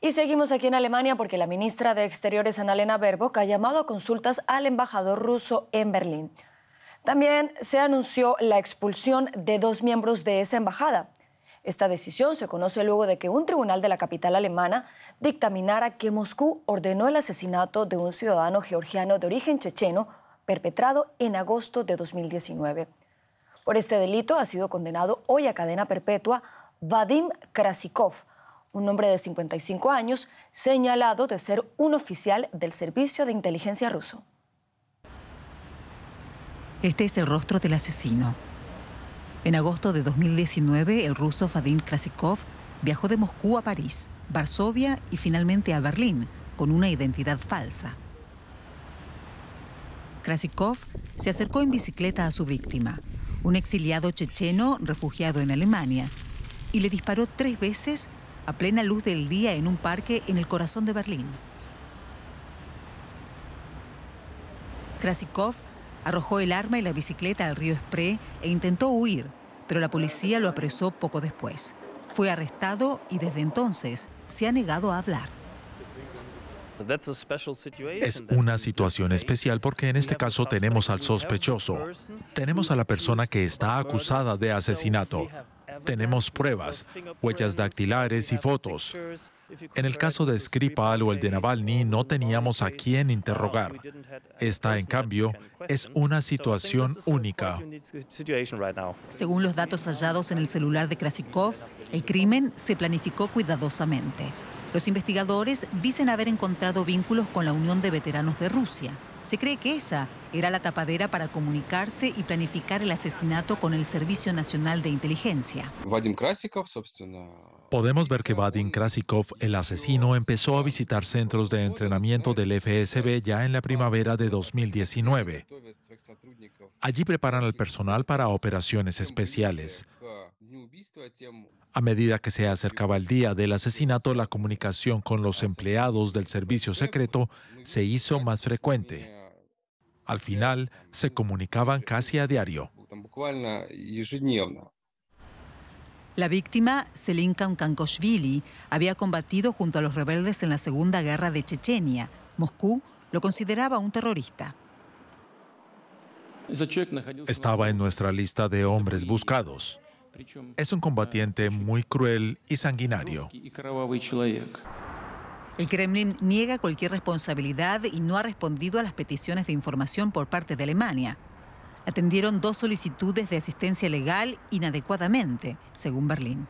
Y seguimos aquí en Alemania porque la ministra de Exteriores, Annalena Baerbock, ha llamado a consultas al embajador ruso en Berlín. También se anunció la expulsión de dos miembros de esa embajada. Esta decisión se conoce luego de que un tribunal de la capital alemana dictaminara que Moscú ordenó el asesinato de un ciudadano georgiano de origen checheno perpetrado en agosto de 2019. Por este delito ha sido condenado hoy a cadena perpetua Vadim Krasikov, un hombre de 55 años señalado de ser un oficial del Servicio de Inteligencia ruso. Este es el rostro del asesino. En agosto de 2019, el ruso Fadim Krasikov viajó de Moscú a París, Varsovia y finalmente a Berlín con una identidad falsa. Krasikov se acercó en bicicleta a su víctima, un exiliado checheno refugiado en Alemania, y le disparó tres veces a plena luz del día en un parque en el corazón de Berlín. Krasikov arrojó el arma y la bicicleta al río Spree e intentó huir, pero la policía lo apresó poco después. Fue arrestado y desde entonces se ha negado a hablar. Es una situación especial porque en este caso tenemos al sospechoso, tenemos a la persona que está acusada de asesinato, tenemos pruebas, huellas dactilares y fotos. En el caso de Skripal o el de Navalny no teníamos a quién interrogar. Esta, en cambio, es una situación única. Según los datos hallados en el celular de Krasikov, el crimen se planificó cuidadosamente. Los investigadores dicen haber encontrado vínculos con la Unión de Veteranos de Rusia, se cree que esa era la tapadera para comunicarse y planificar el asesinato con el Servicio Nacional de Inteligencia. Podemos ver que Vadim Krasikov, el asesino, empezó a visitar centros de entrenamiento del FSB ya en la primavera de 2019. Allí preparan al personal para operaciones especiales. A medida que se acercaba el día del asesinato, la comunicación con los empleados del servicio secreto se hizo más frecuente. Al final, se comunicaban casi a diario. La víctima, Selinkan Kankoshvili, había combatido junto a los rebeldes en la Segunda Guerra de Chechenia. Moscú lo consideraba un terrorista. Estaba en nuestra lista de hombres buscados. Es un combatiente muy cruel y sanguinario. El Kremlin niega cualquier responsabilidad y no ha respondido a las peticiones de información por parte de Alemania. Atendieron dos solicitudes de asistencia legal inadecuadamente, según Berlín.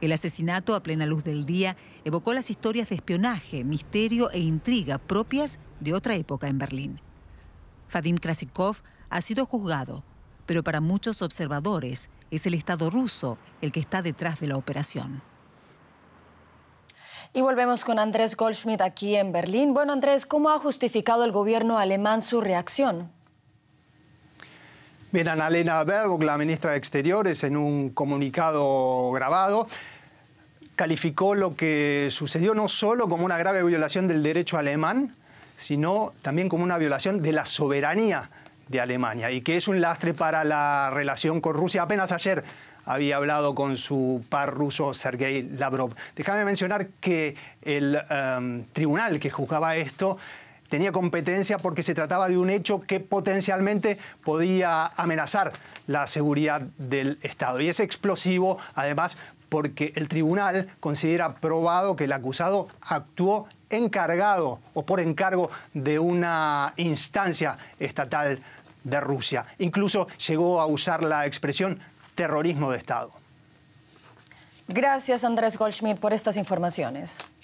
El asesinato a plena luz del día evocó las historias de espionaje, misterio e intriga propias de otra época en Berlín. Fadim Krasikov ha sido juzgado, pero para muchos observadores es el Estado ruso el que está detrás de la operación. Y volvemos con Andrés Goldschmidt aquí en Berlín. Bueno, Andrés, ¿cómo ha justificado el gobierno alemán su reacción? Bien, Annalena Baerbock, la ministra de Exteriores, en un comunicado grabado, calificó lo que sucedió no solo como una grave violación del derecho alemán, sino también como una violación de la soberanía de Alemania y que es un lastre para la relación con Rusia. Apenas ayer había hablado con su par ruso Sergei Lavrov. Déjame mencionar que el em, tribunal que juzgaba esto tenía competencia porque se trataba de un hecho que potencialmente podía amenazar la seguridad del Estado. Y es explosivo, además, porque el tribunal considera probado que el acusado actuó encargado o por encargo de una instancia estatal de Rusia. Incluso llegó a usar la expresión terrorismo de Estado. Gracias Andrés Goldschmidt por estas informaciones.